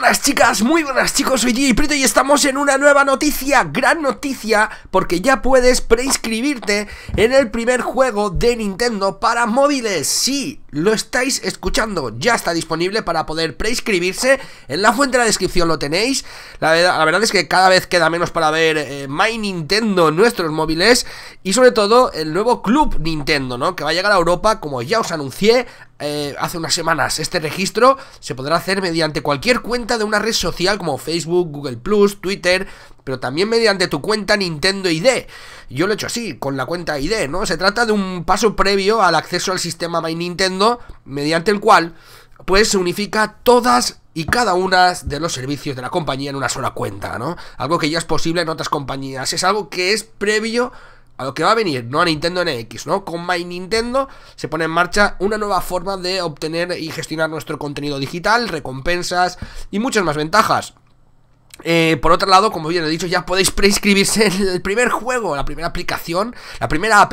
buenas chicas, muy buenas chicos, soy y Prito y estamos en una nueva noticia, gran noticia, porque ya puedes preinscribirte en el primer juego de Nintendo para móviles, sí, lo estáis escuchando. Ya está disponible para poder preinscribirse. En la fuente de la descripción lo tenéis. La verdad, es que cada vez queda menos para ver eh, My Nintendo en nuestros móviles. Y sobre todo el nuevo Club Nintendo, ¿no? Que va a llegar a Europa, como ya os anuncié eh, hace unas semanas. Este registro se podrá hacer mediante cualquier cuenta de una red social como Facebook, Google Twitter, pero también mediante tu cuenta Nintendo ID. Yo lo he hecho así, con la cuenta ID, ¿no? Se trata de un paso previo al acceso al sistema My Nintendo, mediante el cual, pues, se unifica todas y cada una de los servicios de la compañía en una sola cuenta, ¿no? Algo que ya es posible en otras compañías. Es algo que es previo a lo que va a venir, no a Nintendo NX, ¿no? Con My Nintendo se pone en marcha una nueva forma de obtener y gestionar nuestro contenido digital, recompensas y muchas más ventajas. Eh, por otro lado, como bien he dicho, ya podéis preinscribirse en el primer juego, la primera aplicación, la primera app,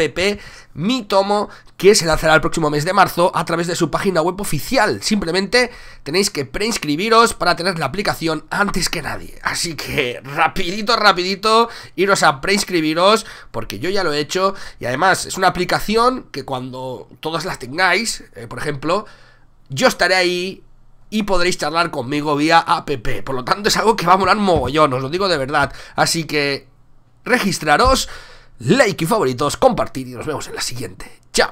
Mi Tomo, que se lanzará el próximo mes de marzo a través de su página web oficial. Simplemente tenéis que preinscribiros para tener la aplicación antes que nadie. Así que rapidito, rapidito, iros a preinscribiros, porque yo ya lo he hecho. Y además es una aplicación que cuando todas las tengáis, eh, por ejemplo, yo estaré ahí y podréis charlar conmigo vía app. Por lo tanto, es algo que va a molar mogollón, os lo digo de verdad. Así que registraros, like y favoritos, compartir y nos vemos en la siguiente. ¡Chao!